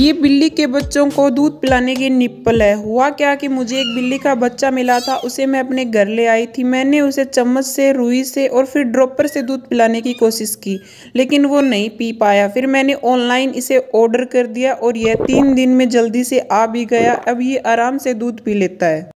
ये बिल्ली के बच्चों को दूध पिलाने की निप्पल है हुआ क्या कि मुझे एक बिल्ली का बच्चा मिला था उसे मैं अपने घर ले आई थी मैंने उसे चम्मच से रुई से और फिर ड्रॉपर से दूध पिलाने की कोशिश की लेकिन वो नहीं पी पाया फिर मैंने ऑनलाइन इसे ऑर्डर कर दिया और यह तीन दिन में जल्दी से आ भी गया अब ये आराम से दूध पी लेता है